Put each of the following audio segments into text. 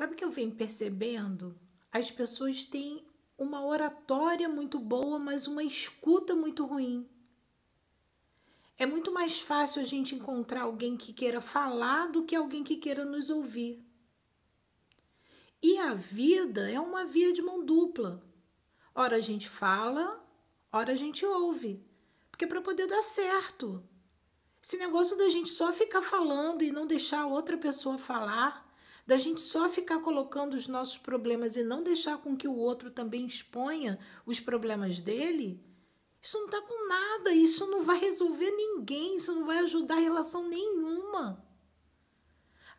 Sabe o que eu venho percebendo? As pessoas têm uma oratória muito boa, mas uma escuta muito ruim. É muito mais fácil a gente encontrar alguém que queira falar do que alguém que queira nos ouvir. E a vida é uma via de mão dupla. Ora a gente fala, ora a gente ouve. Porque é para poder dar certo. Esse negócio da gente só ficar falando e não deixar outra pessoa falar da gente só ficar colocando os nossos problemas e não deixar com que o outro também exponha os problemas dele, isso não está com nada, isso não vai resolver ninguém, isso não vai ajudar a relação nenhuma.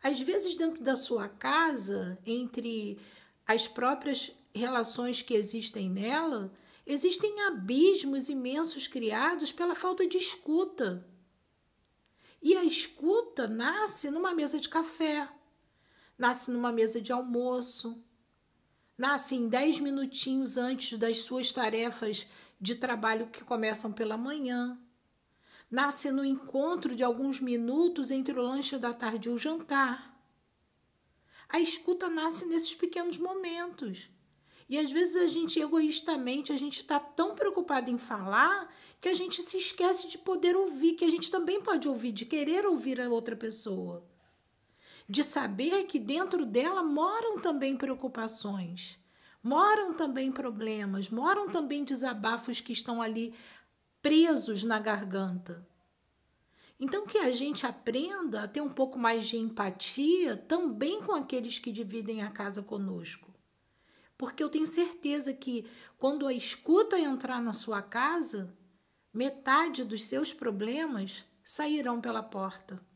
Às vezes, dentro da sua casa, entre as próprias relações que existem nela, existem abismos imensos criados pela falta de escuta. E a escuta nasce numa mesa de café, nasce numa mesa de almoço, nasce em 10 minutinhos antes das suas tarefas de trabalho que começam pela manhã, nasce no encontro de alguns minutos entre o lanche da tarde e o jantar. A escuta nasce nesses pequenos momentos. E às vezes a gente egoístamente, a gente está tão preocupado em falar que a gente se esquece de poder ouvir, que a gente também pode ouvir, de querer ouvir a outra pessoa de saber que dentro dela moram também preocupações, moram também problemas, moram também desabafos que estão ali presos na garganta. Então, que a gente aprenda a ter um pouco mais de empatia também com aqueles que dividem a casa conosco. Porque eu tenho certeza que quando a escuta entrar na sua casa, metade dos seus problemas sairão pela porta.